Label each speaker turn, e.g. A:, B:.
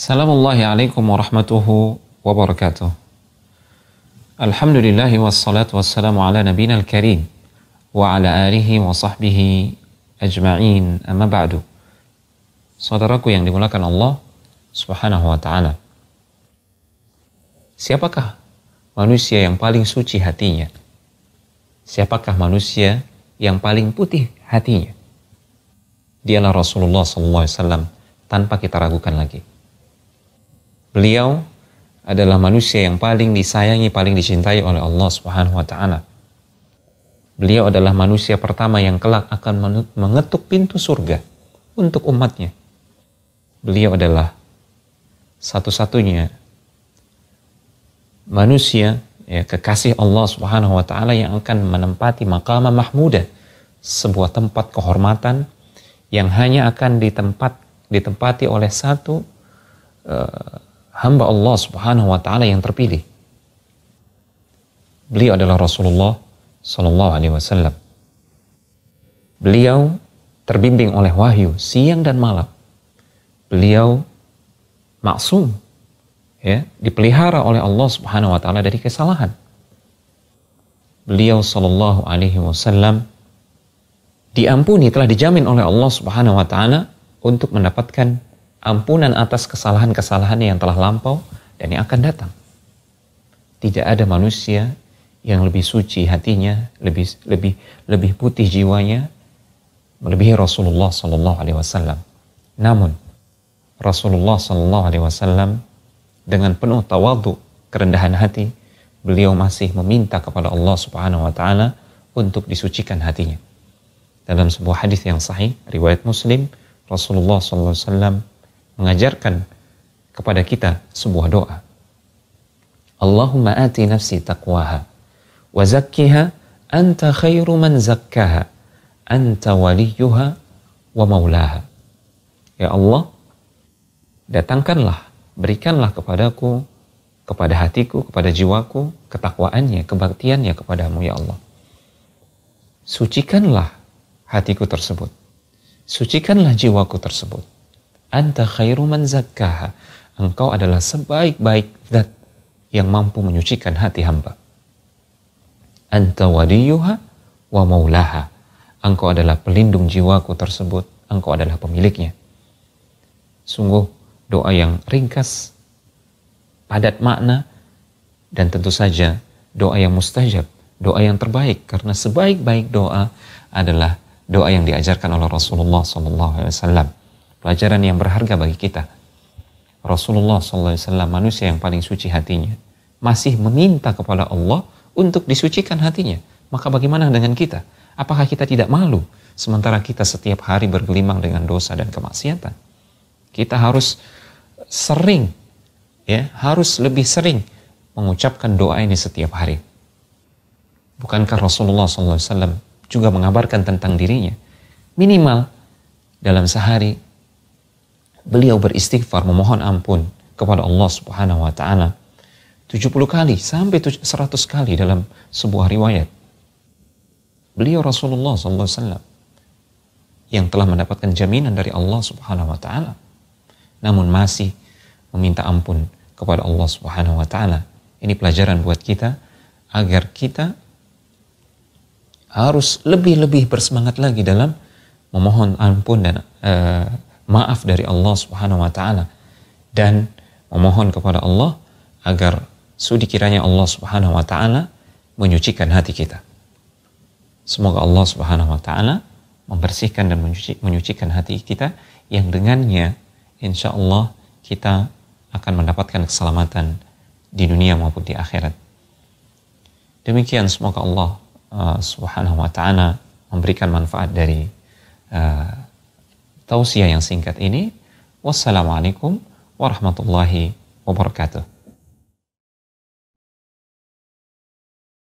A: Assalamualaikum warahmatullahi wabarakatuh. Alhamdulillahi wassalatu wassalamu ala nabina al-karim wa ala alihi wa sahbihi ajma'in amma ba'du. Saudaraku yang dimulakan Allah subhanahu wa ta'ala. Siapakah manusia yang paling suci hatinya? Siapakah manusia yang paling putih hatinya? Dialah Rasulullah SAW tanpa kita ragukan lagi. Beliau adalah manusia yang paling disayangi, paling dicintai oleh Allah Subhanahu wa taala. Beliau adalah manusia pertama yang kelak akan mengetuk pintu surga untuk umatnya. Beliau adalah satu-satunya manusia ya, kekasih Allah Subhanahu wa taala yang akan menempati makam mahmudah, sebuah tempat kehormatan yang hanya akan ditempat ditempati oleh satu uh, hamba Allah Subhanahu wa taala yang terpilih. Beliau adalah Rasulullah sallallahu alaihi wasallam. Beliau terbimbing oleh wahyu siang dan malam. Beliau maksum ya, dipelihara oleh Allah Subhanahu wa taala dari kesalahan. Beliau sallallahu alaihi wasallam diampuni telah dijamin oleh Allah Subhanahu wa taala untuk mendapatkan ampunan atas kesalahan kesalahan yang telah lampau dan yang akan datang. Tidak ada manusia yang lebih suci hatinya, lebih lebih lebih putih jiwanya melebihi Rasulullah Sallallahu alaihi wasallam. Namun Rasulullah Sallallahu alaihi wasallam dengan penuh tawadhu, kerendahan hati, beliau masih meminta kepada Allah Subhanahu wa taala untuk disucikan hatinya. Dalam sebuah hadis yang sahih riwayat Muslim, Rasulullah Sallallahu Alaihi Wasallam mengajarkan kepada kita sebuah doa. Allahumma ati nafsi taqwaha wa zakkiha anta khairu man zakkaha anta waliyuha wa maulaha. Ya Allah, datangkanlah, berikanlah kepadaku, kepada hatiku, kepada jiwaku, ketakwaannya, kebaktiannya kepadamu ya Allah. Sucikanlah hatiku tersebut. Sucikanlah jiwaku tersebut Anta khairu man zakkaha. Engkau adalah sebaik-baik zat yang mampu menyucikan hati hamba. Anta waliyuha wa maulaha. Engkau adalah pelindung jiwaku tersebut. Engkau adalah pemiliknya. Sungguh doa yang ringkas, padat makna, dan tentu saja doa yang mustajab, doa yang terbaik karena sebaik-baik doa adalah doa yang diajarkan oleh Rasulullah SAW pelajaran yang berharga bagi kita. Rasulullah SAW manusia yang paling suci hatinya masih meminta kepada Allah untuk disucikan hatinya. Maka bagaimana dengan kita? Apakah kita tidak malu sementara kita setiap hari bergelimang dengan dosa dan kemaksiatan? Kita harus sering ya, harus lebih sering mengucapkan doa ini setiap hari. Bukankah Rasulullah SAW juga mengabarkan tentang dirinya? Minimal dalam sehari beliau beristighfar memohon ampun kepada Allah Subhanahu wa taala 70 kali sampai 100 kali dalam sebuah riwayat. Beliau Rasulullah SAW yang telah mendapatkan jaminan dari Allah Subhanahu wa taala namun masih meminta ampun kepada Allah Subhanahu wa taala. Ini pelajaran buat kita agar kita harus lebih-lebih bersemangat lagi dalam memohon ampun dan uh, maaf dari Allah Subhanahu wa taala dan memohon kepada Allah agar sudi kiranya Allah Subhanahu wa taala menyucikan hati kita. Semoga Allah Subhanahu wa taala membersihkan dan menyucikan hati kita yang dengannya insya Allah kita akan mendapatkan keselamatan di dunia maupun di akhirat. Demikian semoga Allah uh, Subhanahu wa taala memberikan manfaat dari uh, tausiah yang singkat ini. Wassalamualaikum warahmatullahi wabarakatuh.